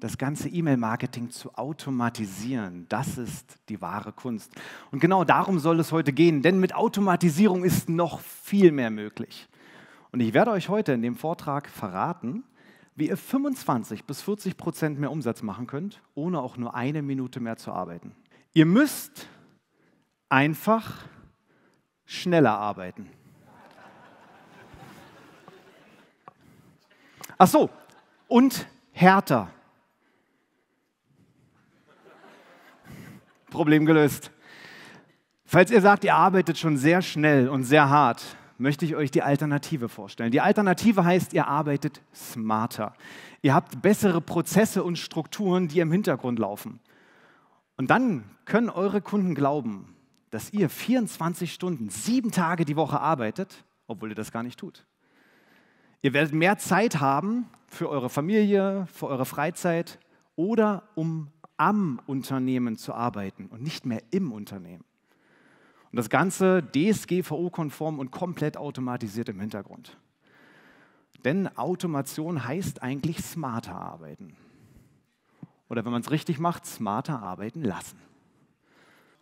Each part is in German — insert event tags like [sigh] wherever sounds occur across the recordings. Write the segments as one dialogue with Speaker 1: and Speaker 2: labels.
Speaker 1: das ganze E-Mail-Marketing zu automatisieren, das ist die wahre Kunst. Und genau darum soll es heute gehen, denn mit Automatisierung ist noch viel mehr möglich. Und ich werde euch heute in dem Vortrag verraten, wie ihr 25 bis 40 Prozent mehr Umsatz machen könnt, ohne auch nur eine Minute mehr zu arbeiten. Ihr müsst einfach schneller arbeiten. Ach so, und härter. Problem gelöst. Falls ihr sagt, ihr arbeitet schon sehr schnell und sehr hart, möchte ich euch die Alternative vorstellen. Die Alternative heißt, ihr arbeitet smarter. Ihr habt bessere Prozesse und Strukturen, die im Hintergrund laufen. Und dann können eure Kunden glauben, dass ihr 24 Stunden, sieben Tage die Woche arbeitet, obwohl ihr das gar nicht tut. Ihr werdet mehr Zeit haben für eure Familie, für eure Freizeit oder um am Unternehmen zu arbeiten und nicht mehr im Unternehmen. Und das Ganze DSGVO-konform und komplett automatisiert im Hintergrund. Denn Automation heißt eigentlich smarter arbeiten. Oder wenn man es richtig macht, smarter arbeiten lassen.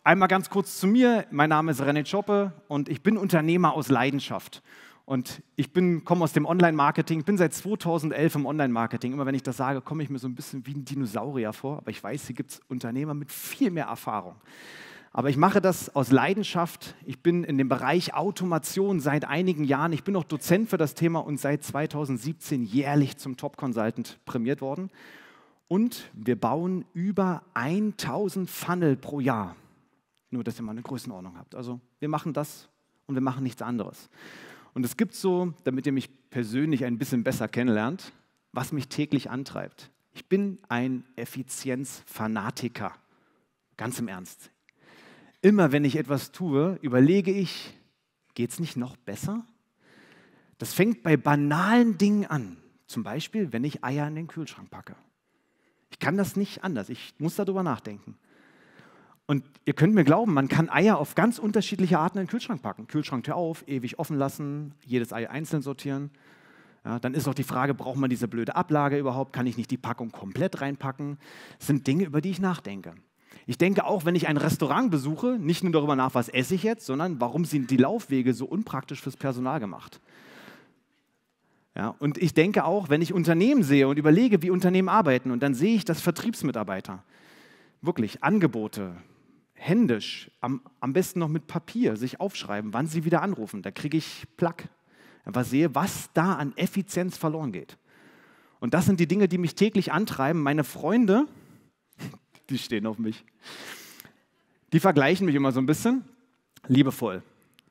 Speaker 1: Einmal ganz kurz zu mir. Mein Name ist René Schoppe und ich bin Unternehmer aus Leidenschaft. Und ich komme aus dem Online-Marketing, bin seit 2011 im Online-Marketing. Immer wenn ich das sage, komme ich mir so ein bisschen wie ein Dinosaurier vor. Aber ich weiß, hier gibt es Unternehmer mit viel mehr Erfahrung. Aber ich mache das aus Leidenschaft. Ich bin in dem Bereich Automation seit einigen Jahren. Ich bin auch Dozent für das Thema und seit 2017 jährlich zum Top Consultant prämiert worden. Und wir bauen über 1000 Funnel pro Jahr. Nur, dass ihr mal eine Größenordnung habt. Also wir machen das und wir machen nichts anderes. Und es gibt so, damit ihr mich persönlich ein bisschen besser kennenlernt, was mich täglich antreibt. Ich bin ein Effizienzfanatiker. Ganz im Ernst. Immer wenn ich etwas tue, überlege ich, geht es nicht noch besser? Das fängt bei banalen Dingen an. Zum Beispiel, wenn ich Eier in den Kühlschrank packe. Ich kann das nicht anders. Ich muss darüber nachdenken. Und ihr könnt mir glauben, man kann Eier auf ganz unterschiedliche Arten in den Kühlschrank packen. Kühlschranktür auf, ewig offen lassen, jedes Ei einzeln sortieren. Ja, dann ist auch die Frage, braucht man diese blöde Ablage überhaupt? Kann ich nicht die Packung komplett reinpacken? Das sind Dinge, über die ich nachdenke. Ich denke auch, wenn ich ein Restaurant besuche, nicht nur darüber nach, was esse ich jetzt, sondern warum sind die Laufwege so unpraktisch fürs Personal gemacht? Ja, und ich denke auch, wenn ich Unternehmen sehe und überlege, wie Unternehmen arbeiten, und dann sehe ich, dass Vertriebsmitarbeiter wirklich Angebote, händisch, am, am besten noch mit Papier, sich aufschreiben, wann sie wieder anrufen. Da kriege ich Plack, einfach sehe, was da an Effizienz verloren geht. Und das sind die Dinge, die mich täglich antreiben. Meine Freunde, [laughs] die stehen auf mich, die vergleichen mich immer so ein bisschen, liebevoll.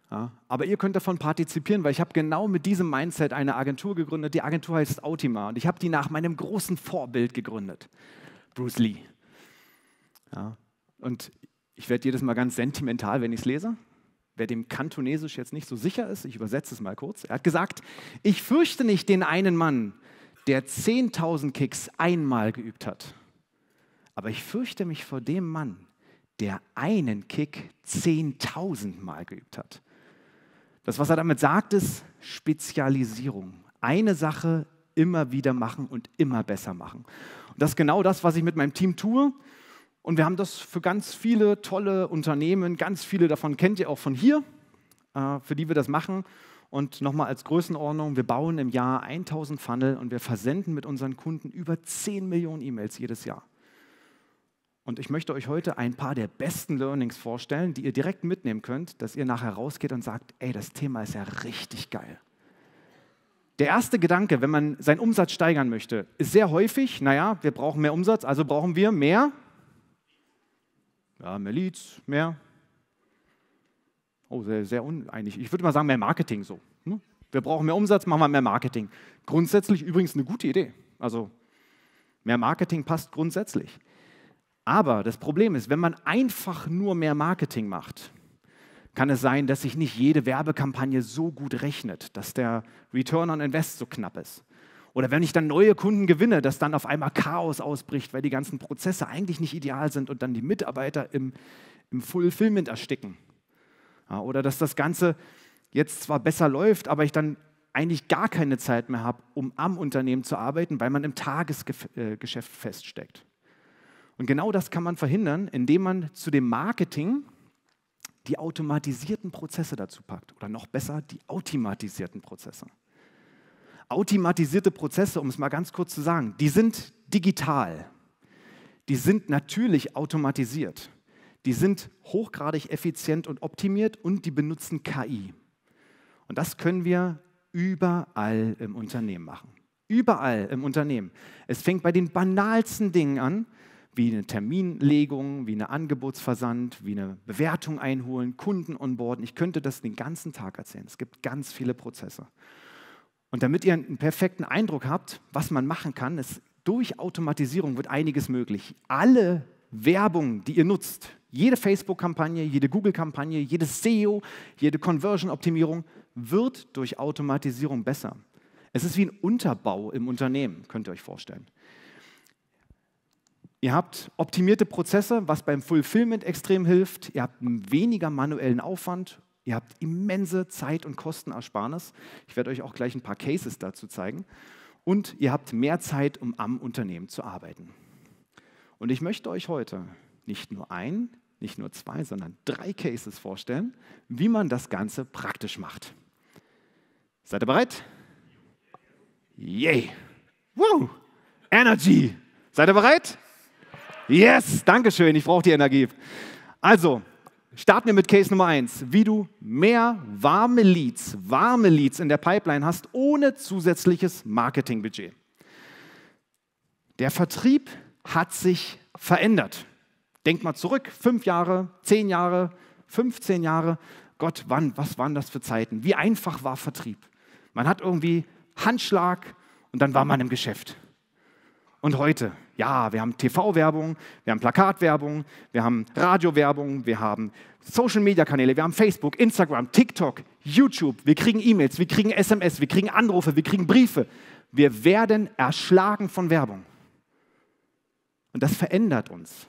Speaker 1: Ja, aber ihr könnt davon partizipieren, weil ich habe genau mit diesem Mindset eine Agentur gegründet. Die Agentur heißt Autima und ich habe die nach meinem großen Vorbild gegründet, Bruce Lee. Ja, und ich werde jedes Mal ganz sentimental, wenn ich es lese. Wer dem Kantonesisch jetzt nicht so sicher ist, ich übersetze es mal kurz. Er hat gesagt, ich fürchte nicht den einen Mann, der 10.000 Kicks einmal geübt hat. Aber ich fürchte mich vor dem Mann, der einen Kick 10.000 Mal geübt hat. Das, was er damit sagt, ist Spezialisierung. Eine Sache immer wieder machen und immer besser machen. Und das ist genau das, was ich mit meinem Team tue. Und wir haben das für ganz viele tolle Unternehmen, ganz viele davon kennt ihr auch von hier, äh, für die wir das machen. Und nochmal als Größenordnung, wir bauen im Jahr 1000 Funnel und wir versenden mit unseren Kunden über 10 Millionen E-Mails jedes Jahr. Und ich möchte euch heute ein paar der besten Learnings vorstellen, die ihr direkt mitnehmen könnt, dass ihr nachher rausgeht und sagt, ey, das Thema ist ja richtig geil. Der erste Gedanke, wenn man seinen Umsatz steigern möchte, ist sehr häufig, naja, wir brauchen mehr Umsatz, also brauchen wir mehr ja, mehr Leads, mehr. Oh, sehr, sehr uneinig. Ich würde mal sagen, mehr Marketing so. Ne? Wir brauchen mehr Umsatz, machen wir mehr Marketing. Grundsätzlich übrigens eine gute Idee. Also mehr Marketing passt grundsätzlich. Aber das Problem ist, wenn man einfach nur mehr Marketing macht, kann es sein, dass sich nicht jede Werbekampagne so gut rechnet, dass der Return on Invest so knapp ist. Oder wenn ich dann neue Kunden gewinne, dass dann auf einmal Chaos ausbricht, weil die ganzen Prozesse eigentlich nicht ideal sind und dann die Mitarbeiter im, im Fulfillment ersticken. Ja, oder dass das Ganze jetzt zwar besser läuft, aber ich dann eigentlich gar keine Zeit mehr habe, um am Unternehmen zu arbeiten, weil man im Tagesgeschäft äh, feststeckt. Und genau das kann man verhindern, indem man zu dem Marketing die automatisierten Prozesse dazu packt oder noch besser die automatisierten Prozesse automatisierte Prozesse, um es mal ganz kurz zu sagen, die sind digital. Die sind natürlich automatisiert. Die sind hochgradig effizient und optimiert und die benutzen KI. Und das können wir überall im Unternehmen machen. Überall im Unternehmen. Es fängt bei den banalsten Dingen an, wie eine Terminlegung, wie eine Angebotsversand, wie eine Bewertung einholen, Kunden onboarden. Ich könnte das den ganzen Tag erzählen. Es gibt ganz viele Prozesse. Und damit ihr einen perfekten Eindruck habt, was man machen kann, ist, durch Automatisierung wird einiges möglich. Alle Werbung, die ihr nutzt, jede Facebook-Kampagne, jede Google-Kampagne, jedes SEO, jede Conversion-Optimierung wird durch Automatisierung besser. Es ist wie ein Unterbau im Unternehmen, könnt ihr euch vorstellen. Ihr habt optimierte Prozesse, was beim Fulfillment extrem hilft. Ihr habt weniger manuellen Aufwand Ihr habt immense Zeit- und Kostenersparnis. Ich werde euch auch gleich ein paar Cases dazu zeigen. Und ihr habt mehr Zeit, um am Unternehmen zu arbeiten. Und ich möchte euch heute nicht nur ein, nicht nur zwei, sondern drei Cases vorstellen, wie man das Ganze praktisch macht. Seid ihr bereit? Yay! Woo! Energy! Seid ihr bereit? Yes! Dankeschön, ich brauche die Energie. Also, Starten wir mit Case Nummer 1, wie du mehr warme Leads, warme Leads in der Pipeline hast, ohne zusätzliches Marketingbudget. Der Vertrieb hat sich verändert. Denk mal zurück, fünf Jahre, zehn Jahre, 15 Jahre. Gott, wann, was waren das für Zeiten? Wie einfach war Vertrieb? Man hat irgendwie Handschlag und dann war man im Geschäft. Und heute, ja, wir haben TV-Werbung, wir haben Plakatwerbung, wir haben Radiowerbung, wir haben Social-Media-Kanäle, wir haben Facebook, Instagram, TikTok, YouTube, wir kriegen E-Mails, wir kriegen SMS, wir kriegen Anrufe, wir kriegen Briefe. Wir werden erschlagen von Werbung. Und das verändert uns.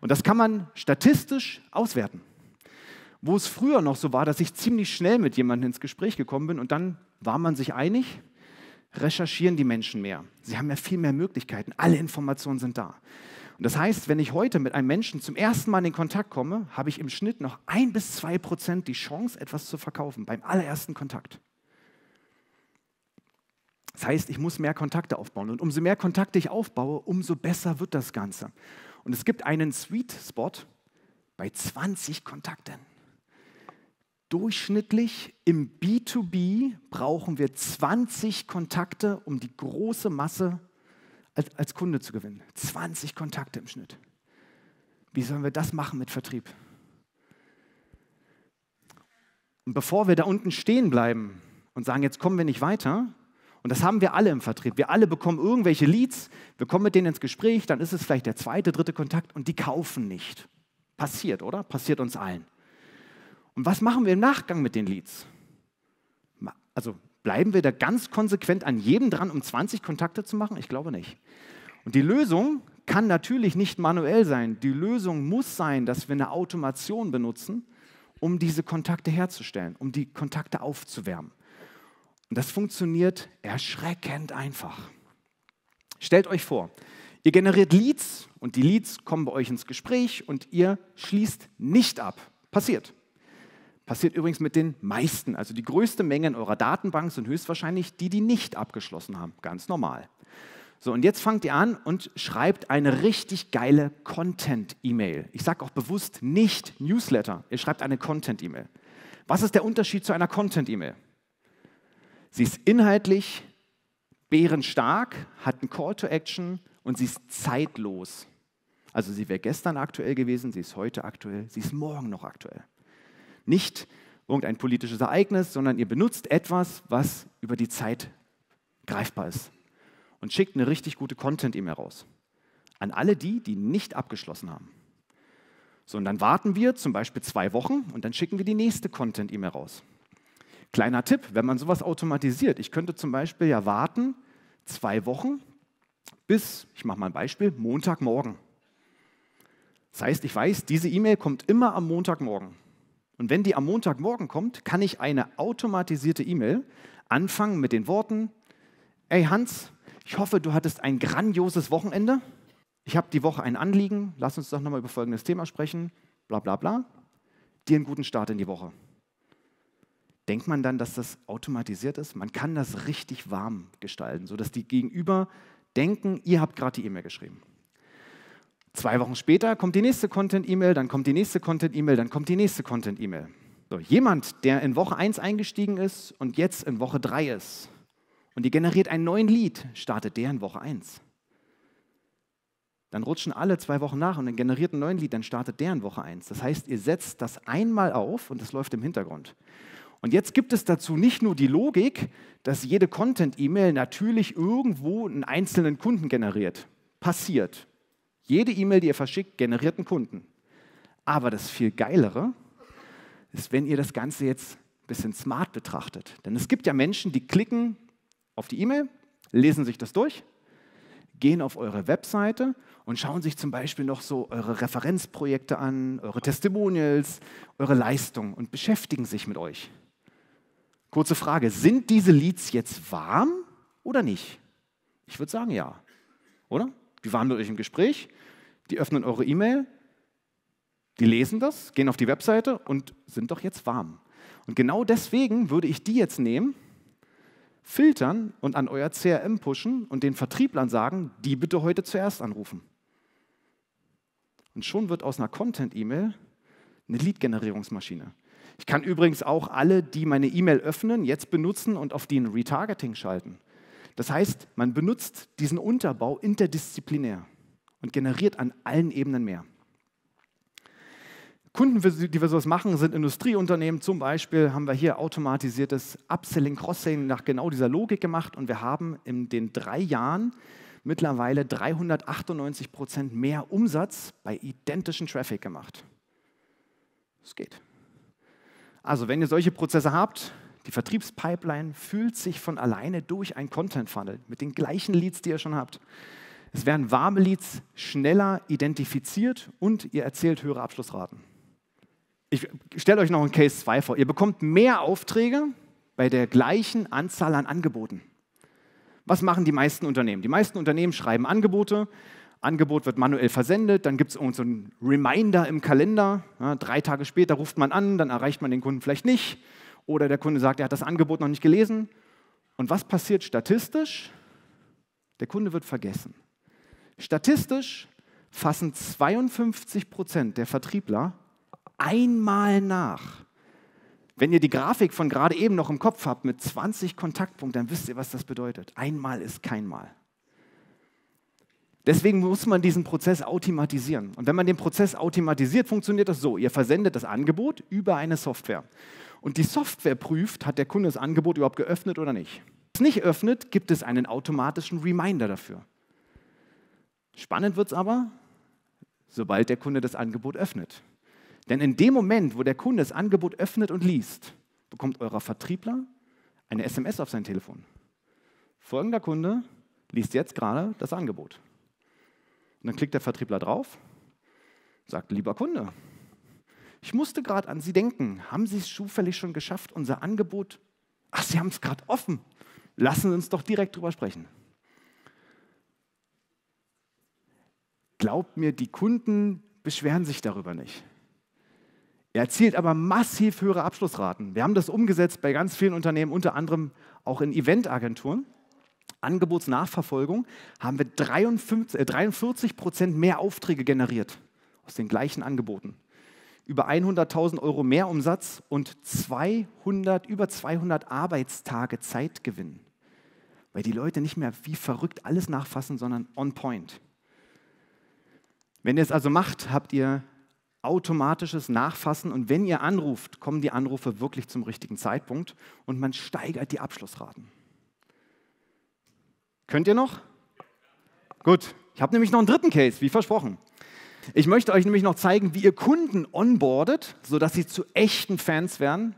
Speaker 1: Und das kann man statistisch auswerten. Wo es früher noch so war, dass ich ziemlich schnell mit jemandem ins Gespräch gekommen bin und dann war man sich einig recherchieren die Menschen mehr. Sie haben ja viel mehr Möglichkeiten. Alle Informationen sind da. Und das heißt, wenn ich heute mit einem Menschen zum ersten Mal in Kontakt komme, habe ich im Schnitt noch ein bis zwei Prozent die Chance, etwas zu verkaufen beim allerersten Kontakt. Das heißt, ich muss mehr Kontakte aufbauen. Und umso mehr Kontakte ich aufbaue, umso besser wird das Ganze. Und es gibt einen Sweet Spot bei 20 Kontakten. Durchschnittlich im B2B brauchen wir 20 Kontakte, um die große Masse als, als Kunde zu gewinnen. 20 Kontakte im Schnitt. Wie sollen wir das machen mit Vertrieb? Und bevor wir da unten stehen bleiben und sagen, jetzt kommen wir nicht weiter, und das haben wir alle im Vertrieb, wir alle bekommen irgendwelche Leads, wir kommen mit denen ins Gespräch, dann ist es vielleicht der zweite, dritte Kontakt und die kaufen nicht. Passiert, oder? Passiert uns allen. Und was machen wir im Nachgang mit den Leads? Also bleiben wir da ganz konsequent an jedem dran, um 20 Kontakte zu machen? Ich glaube nicht. Und die Lösung kann natürlich nicht manuell sein. Die Lösung muss sein, dass wir eine Automation benutzen, um diese Kontakte herzustellen, um die Kontakte aufzuwärmen. Und das funktioniert erschreckend einfach. Stellt euch vor, ihr generiert Leads und die Leads kommen bei euch ins Gespräch und ihr schließt nicht ab. Passiert. Passiert übrigens mit den meisten. Also die größte Menge in eurer Datenbank sind höchstwahrscheinlich die, die nicht abgeschlossen haben. Ganz normal. So, und jetzt fangt ihr an und schreibt eine richtig geile Content-E-Mail. Ich sage auch bewusst nicht Newsletter. Ihr schreibt eine Content-E-Mail. Was ist der Unterschied zu einer Content-E-Mail? Sie ist inhaltlich bärenstark, hat einen Call to Action und sie ist zeitlos. Also sie wäre gestern aktuell gewesen, sie ist heute aktuell, sie ist morgen noch aktuell nicht irgendein politisches Ereignis, sondern ihr benutzt etwas, was über die Zeit greifbar ist und schickt eine richtig gute Content-E-Mail raus. An alle die, die nicht abgeschlossen haben. So, und dann warten wir zum Beispiel zwei Wochen und dann schicken wir die nächste Content-E-Mail raus. Kleiner Tipp, wenn man sowas automatisiert, ich könnte zum Beispiel ja warten zwei Wochen bis, ich mache mal ein Beispiel, Montagmorgen. Das heißt, ich weiß, diese E-Mail kommt immer am Montagmorgen. Und wenn die am Montagmorgen kommt, kann ich eine automatisierte E-Mail anfangen mit den Worten, hey Hans, ich hoffe, du hattest ein grandioses Wochenende. Ich habe die Woche ein Anliegen, lass uns doch nochmal über folgendes Thema sprechen, bla bla bla. Dir einen guten Start in die Woche. Denkt man dann, dass das automatisiert ist? Man kann das richtig warm gestalten, sodass die Gegenüber denken, ihr habt gerade die E-Mail geschrieben. Zwei Wochen später kommt die nächste Content-E-Mail, dann kommt die nächste Content-E-Mail, dann kommt die nächste Content-E-Mail. So, jemand, der in Woche 1 eingestiegen ist und jetzt in Woche 3 ist und die generiert einen neuen Lead, startet der in Woche 1. Dann rutschen alle zwei Wochen nach und dann generiert einen neuen Lead, dann startet der in Woche 1. Das heißt, ihr setzt das einmal auf und es läuft im Hintergrund. Und jetzt gibt es dazu nicht nur die Logik, dass jede Content-E-Mail natürlich irgendwo einen einzelnen Kunden generiert. Passiert jede E-Mail, die ihr verschickt, generiert einen Kunden. Aber das viel Geilere ist, wenn ihr das Ganze jetzt ein bisschen smart betrachtet. Denn es gibt ja Menschen, die klicken auf die E-Mail, lesen sich das durch, gehen auf eure Webseite und schauen sich zum Beispiel noch so eure Referenzprojekte an, eure Testimonials, eure Leistung und beschäftigen sich mit euch. Kurze Frage, sind diese Leads jetzt warm oder nicht? Ich würde sagen ja, oder? Die waren mit euch im Gespräch, die öffnen eure E-Mail, die lesen das, gehen auf die Webseite und sind doch jetzt warm. Und genau deswegen würde ich die jetzt nehmen, filtern und an euer CRM pushen und den Vertrieblern sagen, die bitte heute zuerst anrufen. Und schon wird aus einer Content-E-Mail eine Lead-Generierungsmaschine. Ich kann übrigens auch alle, die meine E-Mail öffnen, jetzt benutzen und auf die ein Retargeting schalten. Das heißt, man benutzt diesen Unterbau interdisziplinär und generiert an allen Ebenen mehr. Kunden, die wir sowas machen, sind Industrieunternehmen. Zum Beispiel haben wir hier automatisiertes Upselling, Crossing nach genau dieser Logik gemacht und wir haben in den drei Jahren mittlerweile 398 Prozent mehr Umsatz bei identischen Traffic gemacht. Es geht. Also, wenn ihr solche Prozesse habt, die Vertriebspipeline fühlt sich von alleine durch ein Content Funnel mit den gleichen Leads, die ihr schon habt. Es werden warme Leads schneller identifiziert und ihr erzählt höhere Abschlussraten. Ich stelle euch noch ein Case 2 vor. Ihr bekommt mehr Aufträge bei der gleichen Anzahl an Angeboten. Was machen die meisten Unternehmen? Die meisten Unternehmen schreiben Angebote. Angebot wird manuell versendet, dann gibt es so Reminder im Kalender. Ja, drei Tage später ruft man an, dann erreicht man den Kunden vielleicht nicht. Oder der Kunde sagt, er hat das Angebot noch nicht gelesen. Und was passiert statistisch? Der Kunde wird vergessen. Statistisch fassen 52 Prozent der Vertriebler einmal nach. Wenn ihr die Grafik von gerade eben noch im Kopf habt mit 20 Kontaktpunkten, dann wisst ihr, was das bedeutet. Einmal ist kein Mal. Deswegen muss man diesen Prozess automatisieren. Und wenn man den Prozess automatisiert, funktioniert das so. Ihr versendet das Angebot über eine Software und die Software prüft, hat der Kunde das Angebot überhaupt geöffnet oder nicht. Wenn es nicht öffnet, gibt es einen automatischen Reminder dafür. Spannend wird es aber, sobald der Kunde das Angebot öffnet. Denn in dem Moment, wo der Kunde das Angebot öffnet und liest, bekommt eurer Vertriebler eine SMS auf sein Telefon. Folgender Kunde liest jetzt gerade das Angebot. Und dann klickt der Vertriebler drauf, sagt, lieber Kunde, ich musste gerade an Sie denken. Haben Sie es zufällig schon geschafft, unser Angebot? Ach, Sie haben es gerade offen. Lassen Sie uns doch direkt drüber sprechen. Glaubt mir, die Kunden beschweren sich darüber nicht. Er erzielt aber massiv höhere Abschlussraten. Wir haben das umgesetzt bei ganz vielen Unternehmen, unter anderem auch in Eventagenturen. Angebotsnachverfolgung haben wir 53, äh, 43 Prozent mehr Aufträge generiert aus den gleichen Angeboten über 100.000 Euro mehr Umsatz und 200, über 200 Arbeitstage Zeit gewinnen. Weil die Leute nicht mehr wie verrückt alles nachfassen, sondern on point. Wenn ihr es also macht, habt ihr automatisches Nachfassen und wenn ihr anruft, kommen die Anrufe wirklich zum richtigen Zeitpunkt und man steigert die Abschlussraten. Könnt ihr noch? Gut, ich habe nämlich noch einen dritten Case, wie versprochen. Ich möchte euch nämlich noch zeigen, wie ihr Kunden onboardet, sodass sie zu echten Fans werden,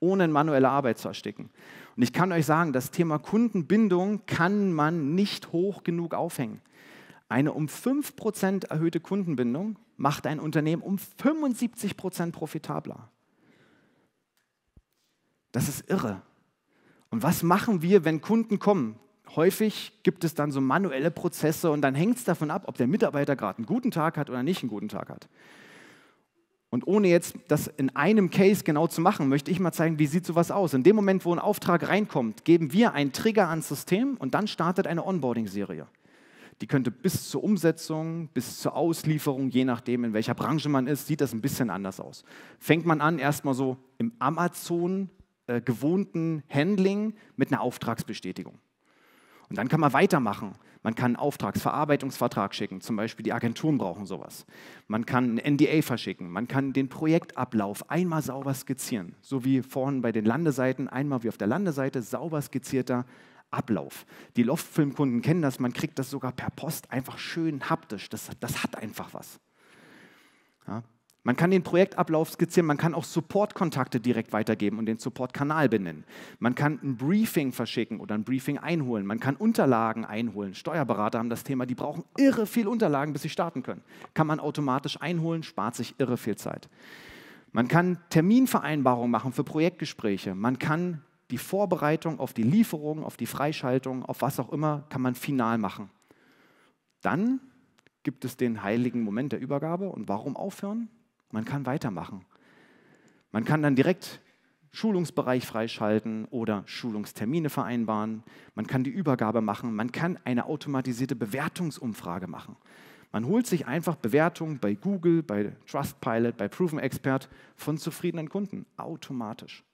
Speaker 1: ohne in manuelle Arbeit zu ersticken. Und ich kann euch sagen, das Thema Kundenbindung kann man nicht hoch genug aufhängen. Eine um 5% erhöhte Kundenbindung macht ein Unternehmen um 75% profitabler. Das ist irre. Und was machen wir, wenn Kunden kommen? häufig gibt es dann so manuelle Prozesse und dann hängt es davon ab, ob der Mitarbeiter gerade einen guten Tag hat oder nicht einen guten Tag hat. Und ohne jetzt das in einem Case genau zu machen, möchte ich mal zeigen, wie sieht sowas aus. In dem Moment, wo ein Auftrag reinkommt, geben wir einen Trigger ans System und dann startet eine Onboarding-Serie. Die könnte bis zur Umsetzung, bis zur Auslieferung, je nachdem, in welcher Branche man ist, sieht das ein bisschen anders aus. Fängt man an, erstmal so im Amazon äh, gewohnten Handling mit einer Auftragsbestätigung. Und dann kann man weitermachen. Man kann einen Auftragsverarbeitungsvertrag schicken, zum Beispiel die Agenturen brauchen sowas. Man kann ein NDA verschicken, man kann den Projektablauf einmal sauber skizzieren, so wie vorhin bei den Landeseiten, einmal wie auf der Landeseite, sauber skizzierter Ablauf. Die Loftfilmkunden kennen das, man kriegt das sogar per Post einfach schön haptisch, das, das hat einfach was. Ja, man kann den Projektablauf skizzieren, man kann auch Supportkontakte direkt weitergeben und den Supportkanal benennen. Man kann ein Briefing verschicken oder ein Briefing einholen. Man kann Unterlagen einholen. Steuerberater haben das Thema, die brauchen irre viel Unterlagen, bis sie starten können. Kann man automatisch einholen, spart sich irre viel Zeit. Man kann Terminvereinbarungen machen für Projektgespräche. Man kann die Vorbereitung auf die Lieferung, auf die Freischaltung, auf was auch immer, kann man final machen. Dann gibt es den heiligen Moment der Übergabe. Und warum aufhören? Man kann weitermachen. Man kann dann direkt Schulungsbereich freischalten oder Schulungstermine vereinbaren. Man kann die Übergabe machen. Man kann eine automatisierte Bewertungsumfrage machen. Man holt sich einfach Bewertungen bei Google, bei Trustpilot, bei Proven Expert von zufriedenen Kunden automatisch.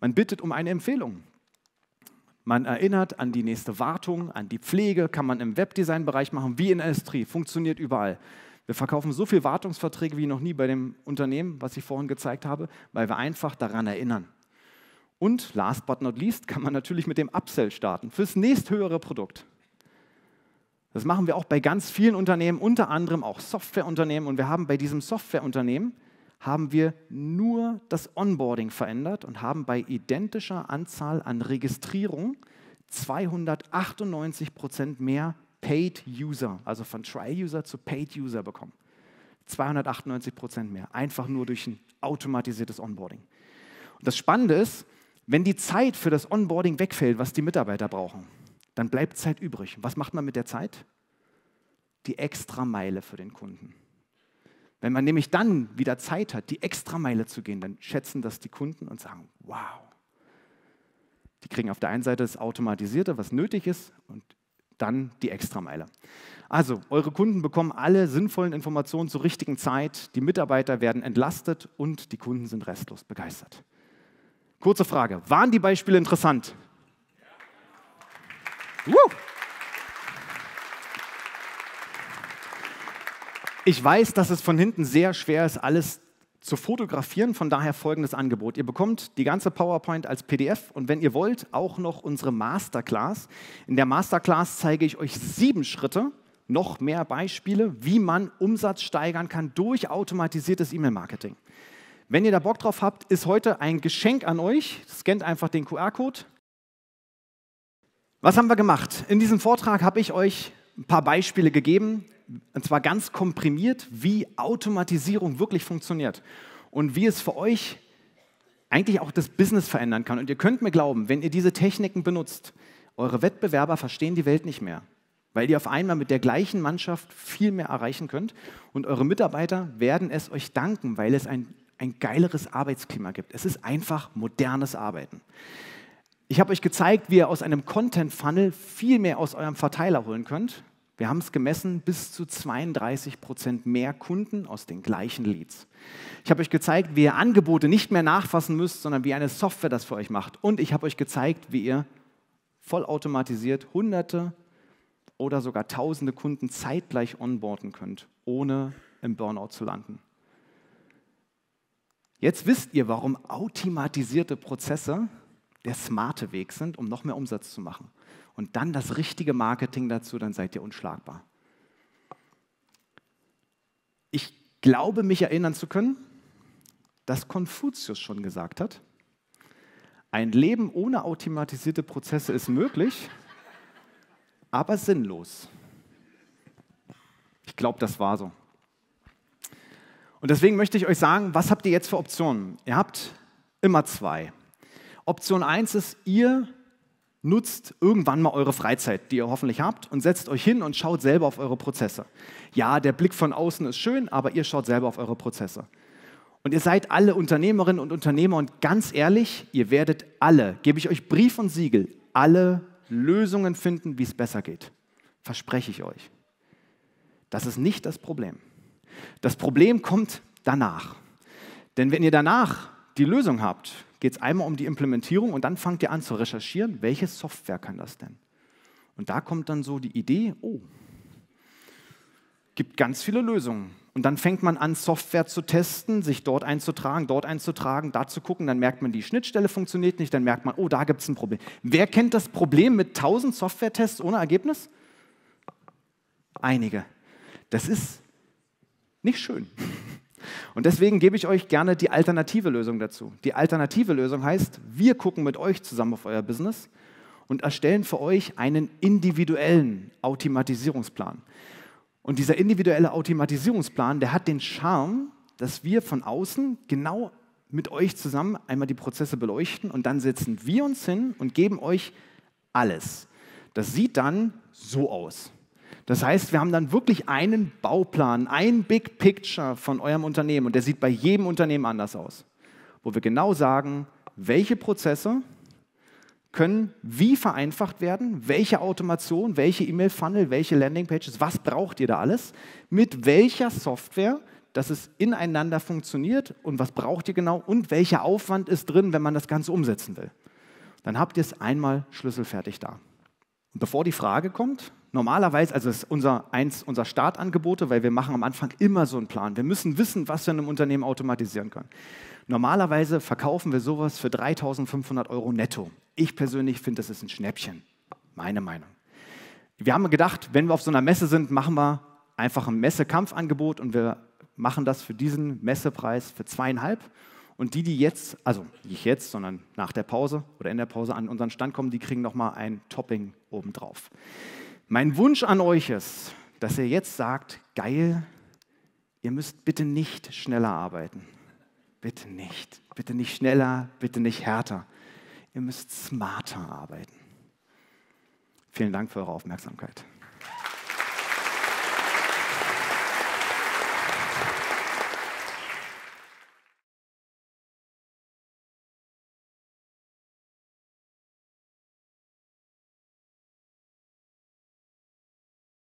Speaker 1: Man bittet um eine Empfehlung. Man erinnert an die nächste Wartung, an die Pflege, kann man im Webdesign-Bereich machen, wie in der Industrie, funktioniert überall. Wir verkaufen so viele Wartungsverträge wie noch nie bei dem Unternehmen, was ich vorhin gezeigt habe, weil wir einfach daran erinnern. Und last but not least kann man natürlich mit dem Upsell starten fürs nächsthöhere Produkt. Das machen wir auch bei ganz vielen Unternehmen, unter anderem auch Softwareunternehmen. Und wir haben bei diesem Softwareunternehmen haben wir nur das Onboarding verändert und haben bei identischer Anzahl an Registrierungen 298 Prozent mehr Paid User, also von Trial User zu Paid User bekommen. 298 Prozent mehr, einfach nur durch ein automatisiertes Onboarding. Und das Spannende ist, wenn die Zeit für das Onboarding wegfällt, was die Mitarbeiter brauchen, dann bleibt Zeit übrig. Was macht man mit der Zeit? Die Extrameile für den Kunden. Wenn man nämlich dann wieder Zeit hat, die Extrameile zu gehen, dann schätzen das die Kunden und sagen, wow. Die kriegen auf der einen Seite das Automatisierte, was nötig ist, und dann die Extrameile. Also, eure Kunden bekommen alle sinnvollen Informationen zur richtigen Zeit, die Mitarbeiter werden entlastet und die Kunden sind restlos begeistert. Kurze Frage, waren die Beispiele interessant? Ja. Ich weiß, dass es von hinten sehr schwer ist, alles zu fotografieren. Von daher folgendes Angebot. Ihr bekommt die ganze PowerPoint als PDF und wenn ihr wollt, auch noch unsere Masterclass. In der Masterclass zeige ich euch sieben Schritte, noch mehr Beispiele, wie man Umsatz steigern kann durch automatisiertes E-Mail-Marketing. Wenn ihr da Bock drauf habt, ist heute ein Geschenk an euch. Scannt einfach den QR-Code. Was haben wir gemacht? In diesem Vortrag habe ich euch ein paar Beispiele gegeben, und zwar ganz komprimiert, wie Automatisierung wirklich funktioniert und wie es für euch eigentlich auch das Business verändern kann. Und ihr könnt mir glauben, wenn ihr diese Techniken benutzt, eure Wettbewerber verstehen die Welt nicht mehr, weil ihr auf einmal mit der gleichen Mannschaft viel mehr erreichen könnt und eure Mitarbeiter werden es euch danken, weil es ein, ein geileres Arbeitsklima gibt. Es ist einfach modernes Arbeiten. Ich habe euch gezeigt, wie ihr aus einem Content-Funnel viel mehr aus eurem Verteiler holen könnt wir haben es gemessen, bis zu 32 Prozent mehr Kunden aus den gleichen Leads. Ich habe euch gezeigt, wie ihr Angebote nicht mehr nachfassen müsst, sondern wie eine Software das für euch macht. Und ich habe euch gezeigt, wie ihr vollautomatisiert Hunderte oder sogar Tausende Kunden zeitgleich onboarden könnt, ohne im Burnout zu landen. Jetzt wisst ihr, warum automatisierte Prozesse der smarte Weg sind, um noch mehr Umsatz zu machen. Und dann das richtige Marketing dazu, dann seid ihr unschlagbar. Ich glaube, mich erinnern zu können, dass Konfuzius schon gesagt hat, ein Leben ohne automatisierte Prozesse ist möglich, aber sinnlos. Ich glaube, das war so. Und deswegen möchte ich euch sagen, was habt ihr jetzt für Optionen? Ihr habt immer zwei. Option 1 ist, ihr nutzt irgendwann mal eure Freizeit, die ihr hoffentlich habt, und setzt euch hin und schaut selber auf eure Prozesse. Ja, der Blick von außen ist schön, aber ihr schaut selber auf eure Prozesse. Und ihr seid alle Unternehmerinnen und Unternehmer und ganz ehrlich, ihr werdet alle, gebe ich euch Brief und Siegel, alle Lösungen finden, wie es besser geht. Verspreche ich euch. Das ist nicht das Problem. Das Problem kommt danach. Denn wenn ihr danach die Lösung habt, geht es einmal um die Implementierung und dann fangt ihr an zu recherchieren, welche Software kann das denn? Und da kommt dann so die Idee, oh, gibt ganz viele Lösungen. Und dann fängt man an, Software zu testen, sich dort einzutragen, dort einzutragen, da zu gucken. Dann merkt man, die Schnittstelle funktioniert nicht. Dann merkt man, oh, da gibt es ein Problem. Wer kennt das Problem mit 1000 Software-Tests ohne Ergebnis? Einige. Das ist nicht schön. Und deswegen gebe ich euch gerne die alternative Lösung dazu. Die alternative Lösung heißt, wir gucken mit euch zusammen auf euer Business und erstellen für euch einen individuellen Automatisierungsplan. Und dieser individuelle Automatisierungsplan, der hat den Charme, dass wir von außen genau mit euch zusammen einmal die Prozesse beleuchten und dann setzen wir uns hin und geben euch alles. Das sieht dann so aus. Das heißt, wir haben dann wirklich einen Bauplan, ein Big Picture von eurem Unternehmen und der sieht bei jedem Unternehmen anders aus, wo wir genau sagen, welche Prozesse können wie vereinfacht werden, welche Automation, welche E-Mail-Funnel, welche Landingpages, was braucht ihr da alles, mit welcher Software, dass es ineinander funktioniert und was braucht ihr genau und welcher Aufwand ist drin, wenn man das Ganze umsetzen will. Dann habt ihr es einmal schlüsselfertig da. Und bevor die Frage kommt, Normalerweise, also das ist unser, eins unserer Startangebote, weil wir machen am Anfang immer so einen Plan. Wir müssen wissen, was wir in einem Unternehmen automatisieren können. Normalerweise verkaufen wir sowas für 3.500 Euro netto. Ich persönlich finde, das ist ein Schnäppchen. Meine Meinung. Wir haben gedacht, wenn wir auf so einer Messe sind, machen wir einfach ein Messekampfangebot und wir machen das für diesen Messepreis für zweieinhalb. Und die, die jetzt, also nicht jetzt, sondern nach der Pause oder in der Pause an unseren Stand kommen, die kriegen nochmal ein Topping obendrauf. Mein Wunsch an euch ist, dass ihr jetzt sagt, geil, ihr müsst bitte nicht schneller arbeiten. Bitte nicht. Bitte nicht schneller, bitte nicht härter. Ihr müsst smarter arbeiten. Vielen Dank für eure Aufmerksamkeit.